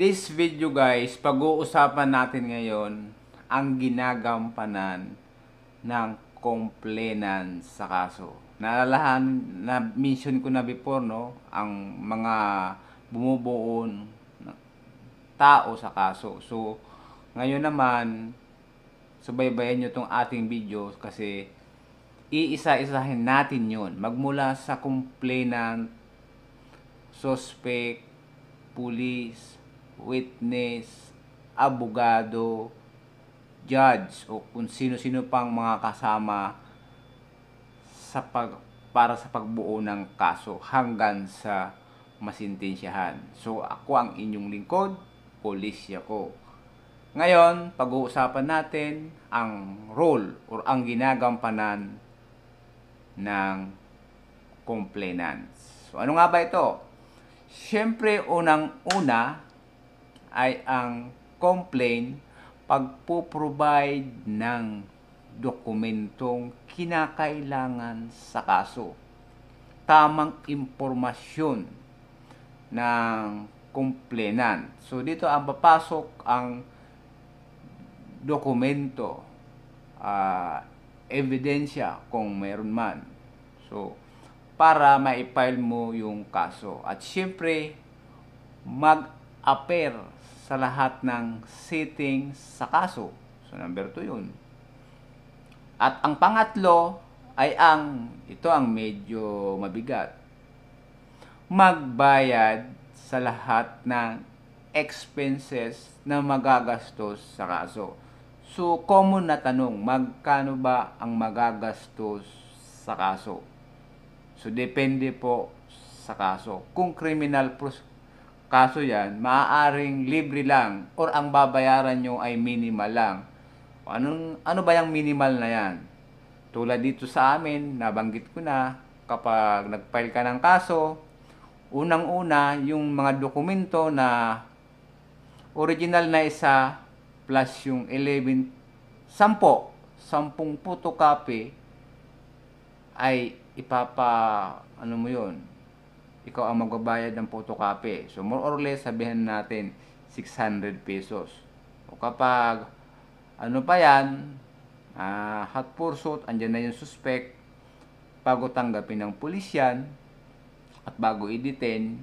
This video guys, pag-uusapan natin ngayon ang ginagampanan ng complainant sa kaso. Naalalahan, na-mention ko na before no, ang mga bumubuon tao sa kaso. So, ngayon naman, subaybayan nyo tong ating video kasi iisa-isahin natin yun. magmula sa complainant, suspect, police, witness, abogado, judge o kung sino-sino pang mga kasama sa pag, para sa pagbuo ng kaso hanggang sa masintensyahan. So ako ang inyong lingkod, polisya ko. Ngayon, pag-uusapan natin ang role or ang ginagampanan ng complainants. So, ano nga ba ito? Siyempre, unang-una ay ang complaint pagpo-provide ng dokumentong kinakailangan sa kaso. Tamang impormasyon ng complainant. So, dito ang papasok ang dokumento, uh, ebidensya kung meron man. So, para maipile mo yung kaso. At syempre, mag-appear sa lahat ng sitting sa kaso. So, number 2 yun. At ang pangatlo ay ang, ito ang medyo mabigat, magbayad sa lahat ng expenses na magagastos sa kaso. So, common na tanong, magkano ba ang magagastos sa kaso? So, depende po sa kaso. Kung criminal kaso yan, maaaring libre lang or ang babayaran nyo ay minimal lang. Anong, ano ba yung minimal na yan? Tulad dito sa amin, nabanggit ko na, kapag nag-file ka ng kaso, unang-una, yung mga dokumento na original na isa plus yung 11, 10, 10 photocopy ay ipapa, ano mo yun, ikaw ang magbabayad ng photocopy. So, more or less, sabihin natin, 600 pesos. O kapag, ano pa yan, uh, hot pursuit, andyan na yung suspect, bago tanggapin ng pulisyan at bago i-detain,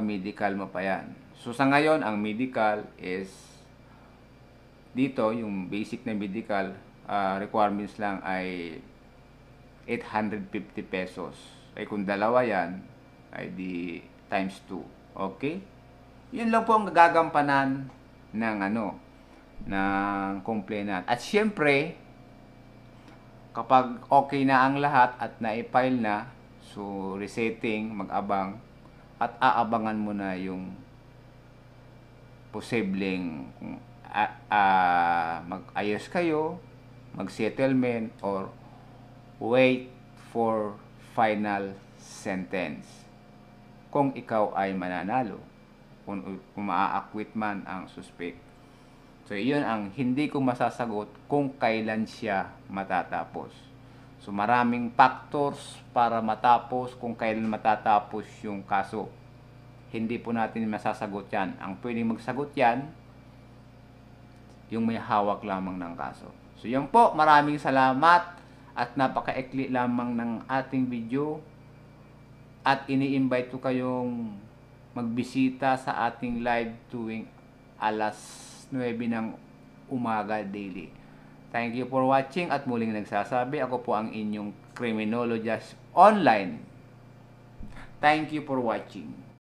medical mo pa yan. So, sa ngayon, ang medical is dito yung basic na medical uh, requirements lang ay 850 pesos. Ay eh, kung dalawa yan, ay di times 2. Okay? Yun lang po ang gagampanan ng ano, ng complainant. At syempre, kapag okay na ang lahat at na-file na, so resetting, mag-abang, at aabangan mo na yung posibleng uh, uh, mag-ayos kayo, mag-settlement, or wait for final sentence. Kung ikaw ay mananalo, kung, kung maa-acquit man ang suspect. So, iyon ang hindi ko masasagot kung kailan siya matatapos. So, maraming factors para matapos kung kailan matatapos yung kaso. Hindi po natin masasagot yan. Ang pwedeng magsagot yan yung may hawak lamang ng kaso. So yan po, maraming salamat at napaka napakaikli lamang ng ating video at ini-invite ko kayong magbisita sa ating live tuwing alas 9 ng umaga daily. Thank you for watching at muling nagsasabi ako po ang inyong criminologist online. Thank you for watching.